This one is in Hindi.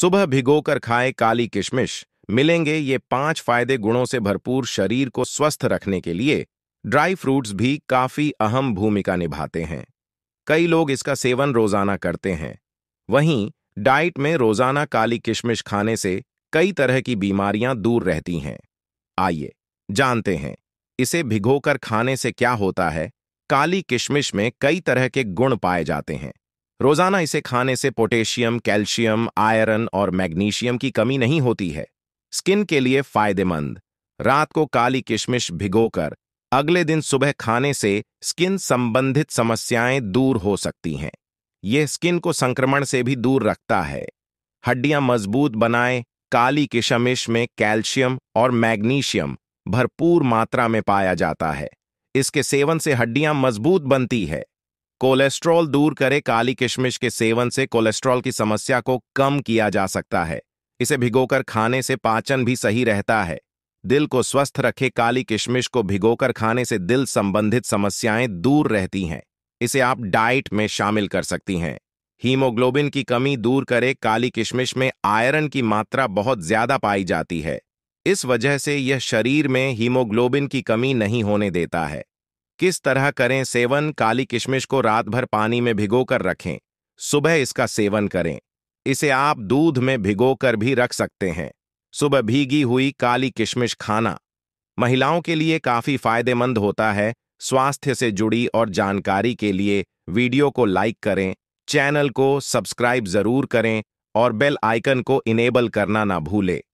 सुबह भिगोकर खाएं काली किशमिश मिलेंगे ये पांच फायदे गुणों से भरपूर शरीर को स्वस्थ रखने के लिए ड्राई फ्रूट्स भी काफी अहम भूमिका निभाते हैं कई लोग इसका सेवन रोजाना करते हैं वहीं डाइट में रोजाना काली किशमिश खाने से कई तरह की बीमारियां दूर रहती हैं आइए जानते हैं इसे भिगोकर खाने से क्या होता है काली किशमिश में कई तरह के गुण पाए जाते हैं रोजाना इसे खाने से पोटेशियम कैल्शियम आयरन और मैग्नीशियम की कमी नहीं होती है स्किन के लिए फायदेमंद रात को काली किशमिश भिगोकर अगले दिन सुबह खाने से स्किन संबंधित समस्याएं दूर हो सकती हैं यह स्किन को संक्रमण से भी दूर रखता है हड्डियां मजबूत बनाए काली किशमिश में कैल्शियम और मैग्नीशियम भरपूर मात्रा में पाया जाता है इसके सेवन से हड्डियां मजबूत बनती है कोलेस्ट्रॉल दूर करे काली किशमिश के सेवन से कोलेस्ट्रॉल की समस्या को कम किया जा सकता है इसे भिगोकर खाने से पाचन भी सही रहता है दिल को स्वस्थ रखे काली किशमिश को भिगोकर खाने से दिल संबंधित समस्याएं दूर रहती हैं इसे आप डाइट में शामिल कर सकती हैं हीमोग्लोबिन की कमी दूर करे काली किशमिश में आयरन की मात्रा बहुत ज्यादा पाई जाती है इस वजह से यह शरीर में हीमोग्लोबिन की कमी नहीं होने देता है किस तरह करें सेवन काली किशमिश को रात भर पानी में भिगोकर रखें सुबह इसका सेवन करें इसे आप दूध में भिगोकर भी रख सकते हैं सुबह भीगी हुई काली किशमिश खाना महिलाओं के लिए काफी फायदेमंद होता है स्वास्थ्य से जुड़ी और जानकारी के लिए वीडियो को लाइक करें चैनल को सब्सक्राइब जरूर करें और बेल आइकन को इनेबल करना ना भूलें